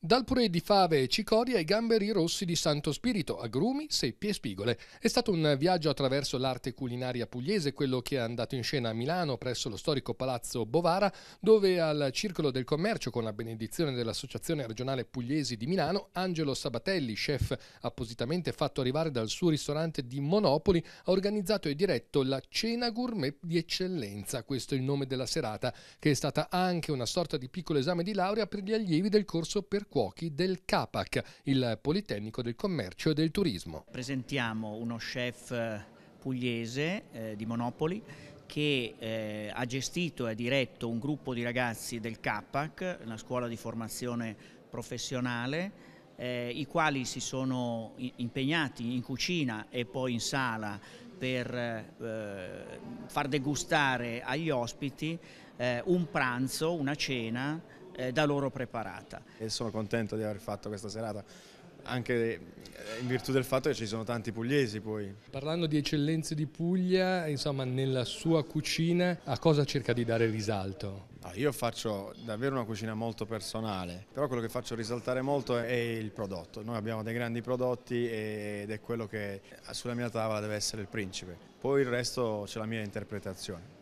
Dal purè di fave e cicoria ai gamberi rossi di Santo Spirito, agrumi, seppie e spigole. È stato un viaggio attraverso l'arte culinaria pugliese, quello che è andato in scena a Milano presso lo storico Palazzo Bovara, dove al Circolo del Commercio, con la benedizione dell'Associazione Regionale Pugliesi di Milano, Angelo Sabatelli, chef appositamente fatto arrivare dal suo ristorante di Monopoli, ha organizzato e diretto la Cena Gourmet di Eccellenza, questo è il nome della serata, che è stata anche una sorta di piccolo esame di laurea per gli allievi del corso per cuochi del CAPAC, il Politecnico del Commercio e del Turismo. Presentiamo uno chef eh, pugliese eh, di Monopoli che eh, ha gestito e ha diretto un gruppo di ragazzi del CAPAC, la scuola di formazione professionale, eh, i quali si sono impegnati in cucina e poi in sala per eh, far degustare agli ospiti eh, un pranzo, una cena eh, da loro preparata. E sono contento di aver fatto questa serata anche eh, in virtù del fatto che ci sono tanti pugliesi poi. Parlando di eccellenze di Puglia, insomma nella sua cucina a cosa cerca di dare risalto? Io faccio davvero una cucina molto personale, però quello che faccio risaltare molto è il prodotto. Noi abbiamo dei grandi prodotti ed è quello che sulla mia tavola deve essere il principe. Poi il resto c'è la mia interpretazione.